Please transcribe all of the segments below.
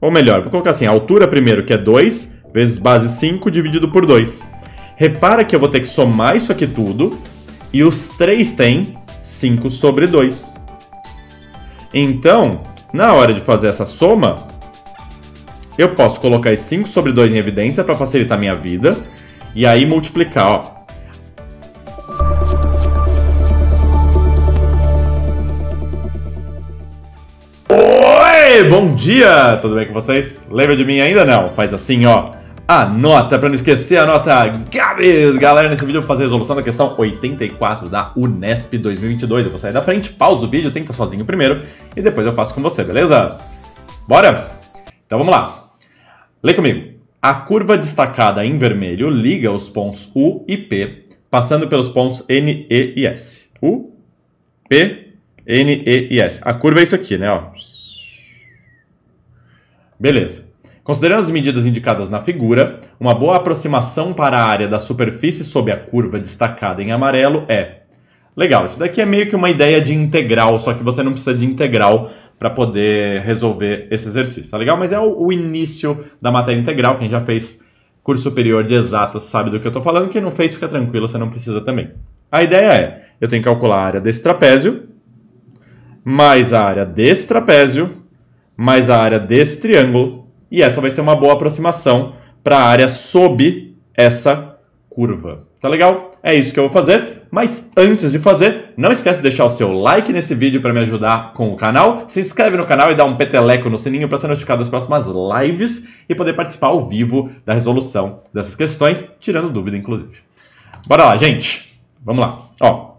Ou melhor, vou colocar assim, a altura primeiro, que é 2, vezes base 5, dividido por 2. Repara que eu vou ter que somar isso aqui tudo, e os 3 têm 5 sobre 2. Então, na hora de fazer essa soma, eu posso colocar esse 5 sobre 2 em evidência para facilitar minha vida, e aí multiplicar, ó, bom dia! Tudo bem com vocês? Lembra de mim ainda não? Faz assim, ó. Anota, para não esquecer, anota Gabs! Galera, nesse vídeo eu vou fazer a resolução da questão 84 da Unesp 2022. Eu vou sair da frente, pausa o vídeo, tenta sozinho primeiro e depois eu faço com você, beleza? Bora? Então vamos lá. Lê comigo. A curva destacada em vermelho liga os pontos U e P, passando pelos pontos N, E e S. U, P, N, E e S. A curva é isso aqui, né? Ó. Beleza. Considerando as medidas indicadas na figura, uma boa aproximação para a área da superfície sob a curva destacada em amarelo é. Legal, isso daqui é meio que uma ideia de integral, só que você não precisa de integral para poder resolver esse exercício, tá legal? Mas é o, o, início da matéria integral, quem já fez curso superior de exatas sabe do que eu estou falando, quem não fez fica tranquilo, você não precisa também. A ideia é, eu tenho que calcular a área desse trapézio, mais a área desse trapézio, mais a área desse triângulo, e essa vai ser uma boa aproximação para a área sob essa curva. Tá legal? É isso que eu vou fazer, mas antes de fazer, não esquece de deixar o seu like nesse vídeo para me ajudar com o canal, se inscreve no canal e dá um peteleco no sininho para ser notificado das próximas lives e poder participar ao vivo da resolução dessas questões, tirando dúvida, inclusive. Bora lá, gente! Vamos lá. Ó,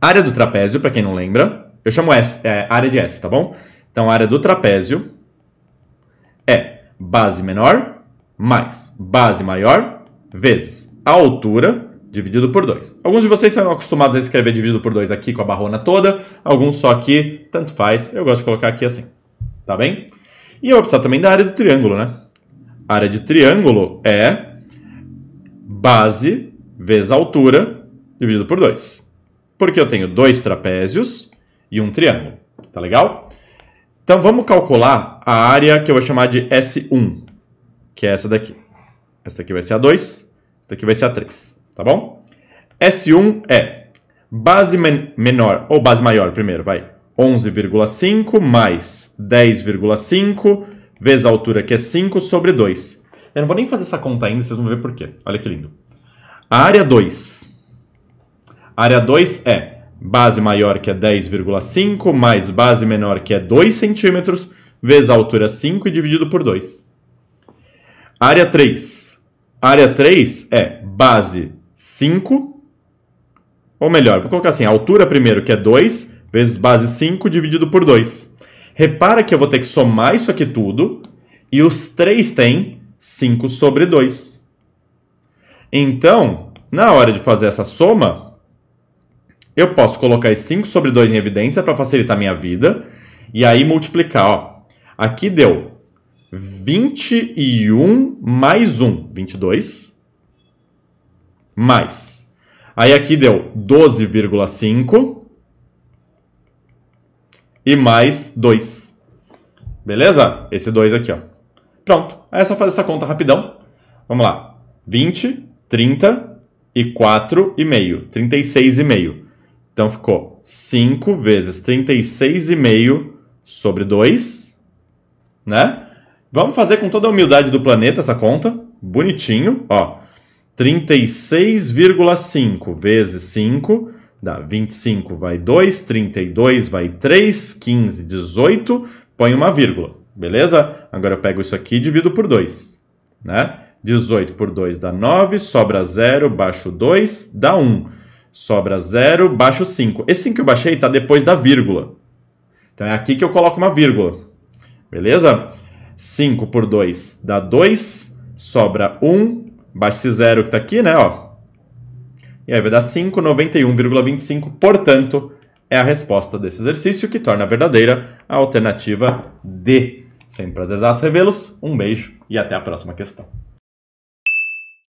área do trapézio, para quem não lembra, eu chamo S, é, área de S, tá bom? Então, a área do trapézio é base menor mais base maior vezes a altura dividido por 2. Alguns de vocês estão acostumados a escrever dividido por 2 aqui com a barrona toda, alguns só aqui, tanto faz. Eu gosto de colocar aqui assim, tá bem? E eu vou precisar também da área do triângulo, né? A área de triângulo é base vezes altura dividido por 2. Porque eu tenho dois trapézios e um triângulo, tá legal? Então vamos calcular a área que eu vou chamar de S1, que é essa daqui. Essa daqui vai ser a 2, essa daqui vai ser a 3, tá bom? S1 é base men menor, ou base maior primeiro, vai. 11,5 mais 10,5 vezes a altura, que é 5, sobre 2. Eu não vou nem fazer essa conta ainda, vocês vão ver por quê. Olha que lindo. A área 2. A área 2 é base maior que é 10,5 mais base menor que é 2 centímetros, vezes a altura 5 e dividido por 2. Área 3. Área 3 é base 5, ou melhor, vou colocar assim, a altura primeiro que é 2, vezes base 5 dividido por 2. Repara que eu vou ter que somar isso aqui tudo, e os 3 têm 5 sobre 2. Então, na hora de fazer essa soma, eu posso colocar esse 5 sobre 2 em evidência para facilitar minha vida. E aí multiplicar, ó. Aqui deu 21 mais 1, 22. Mais. Aí aqui deu 12,5. E mais 2. Beleza? Esse 2 aqui, ó. Pronto. Aí é só fazer essa conta rapidão. Vamos lá. 20, 30 e 4,5. 36,5. Então ficou 5 vezes 36,5 sobre 2, né? Vamos fazer com toda a humildade do planeta essa conta, bonitinho, ó. 36,5 vezes 5 dá 25 vai 2, 32 vai 3, 15, 18, põe uma vírgula, beleza? Agora eu pego isso aqui e divido por 2, né? 18 por 2 dá 9, sobra 0, baixo 2, dá 1. Sobra 0, baixo 5. Esse 5 que eu baixei está depois da vírgula. Então é aqui que eu coloco uma vírgula. Beleza? 5 por 2 dá 2. Sobra 1. Um, baixo esse 0 que está aqui, né? Ó. E aí vai dar 5, 91,25. Portanto, é a resposta desse exercício que torna verdadeira a alternativa D. Sempre prazerzaço revê-los. Um beijo e até a próxima questão.